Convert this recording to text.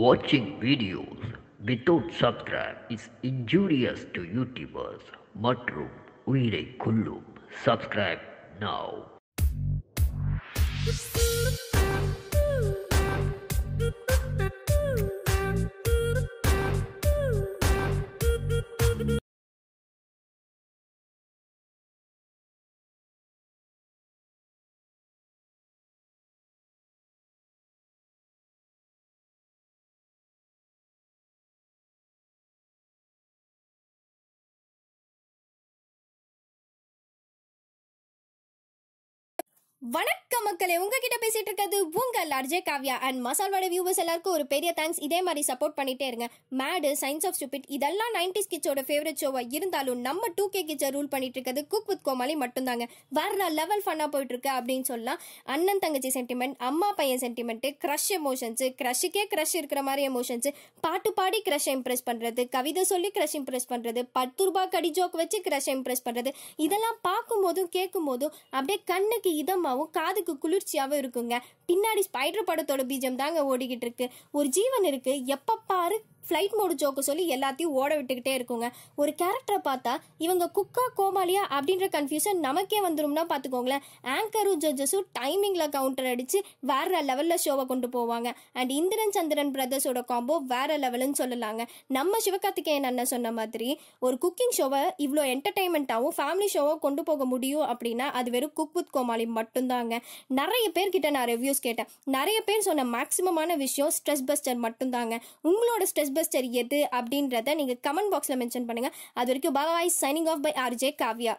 Watching videos without subscribe is injurious to YouTubers மற்றும் உயிரை Kulum. Subscribe now. வணக்கம் மக்களே உங்ககிட்ட பேசிட்டு இருக்கிறது உங்க லார்ஜே காவ்யா அண்ட் மசால்வாட வியூவர்ஸ் எல்லாருக்கும் ஒரு பெரிய தேங்க்ஸ் இதே மாதிரி சப்போர்ட் பண்ணிட்டே இருங்க மேடு சயின்ஸ் ஆஃப் ஸ்டூபிட் இதெல்லாம் நைன்டிஸ் கிட்ஸோட ஃபேவரட் ஷோவா இருந்தாலும் நம்ம டூ கே கிச்ச ரூல் பண்ணிட்டு இருக்கிறது குக் வித் கோமாளி மட்டும்தாங்க வேற லெவல் ஃபன்னா போயிட்டு இருக்கு அப்படின்னு சொல்லலாம் அண்ணன் தங்கச்சி சென்டிமெண்ட் அம்மா பையன் சென்டிமெண்ட் கிரஷ் எமோஷன்ஸ் கிரஷுக்கே கிரஷ் இருக்கிற மாதிரி எமோஷன்ஸ் பாட்டு பாடி கிரஷ் இம்ப்ரெஸ் பண்றது கவிதை சொல்லி கிரஷ் இம்ப்ரெஸ் பண்றது பத்து ரூபாய் கடி ஜோக் வச்சு கிரஷ் இம்ப்ரெஸ் பண்றது இதெல்லாம் பார்க்கும் போதும் கேட்கும் போதும் அப்படியே கண்ணுக்கு இதை ஈரமாகவும் காதுக்கு குளிர்ச்சியாகவும் இருக்குங்க பின்னாடி ஸ்பைடர் படத்தோட பீஜம் தாங்க ஓடிக்கிட்டு இருக்கு ஒரு ஜீவன் இருக்கு எப்பப்பாரு ஃப்ளைட் மோடு ஜோக்கு சொல்லி எல்லாத்தையும் ஓட விட்டுக்கிட்டே இருக்குங்க ஒரு கேரக்டரை பார்த்தா இவங்க குக்கா கோமாலியா அப்படின்ற கன்ஃபியூஷன் நமக்கே வந்துரும்னா பார்த்துக்கோங்களேன் ஆங்கரும் ஜட்ஜஸும் டைமிங்கில் கவுண்டர் அடித்து வேற லெவலில் ஷோவை கொண்டு போவாங்க அண்ட் இந்திரன் சந்திரன் பிரதர்ஸோட காம்போ வேற லெவலுன்னு சொல்லலாங்க நம்ம சிவகார்த்திகேயன் அண்ணன் சொன்ன மாதிரி ஒரு குக்கிங் ஷோவை இவ்வளோ என்டர்டைன்மெண்ட்டாகவும் ஃபேமிலி ஷோவாக கொண்டு போக முடியும் அப்படின்னா அது வெறும் குக் வித் கோமாளி மட்டும்தாங்க நிறைய பேர்கிட்ட நான் ரிவ்யூஸ் கேட்டேன் நிறைய பேர் சொன்ன மேக்ஸிமமான விஷயம் ஸ்ட்ரெஸ் பஸ்டர் மட்டும்தாங்க உங்களோட ஸ்ட்ரெஸ் பிளாக்பஸ்டர் எது அப்படின்றத நீங்கள் கமெண்ட் பாக்ஸில் மென்ஷன் பண்ணுங்கள் அது வரைக்கும் bye signing off by RJ Kavya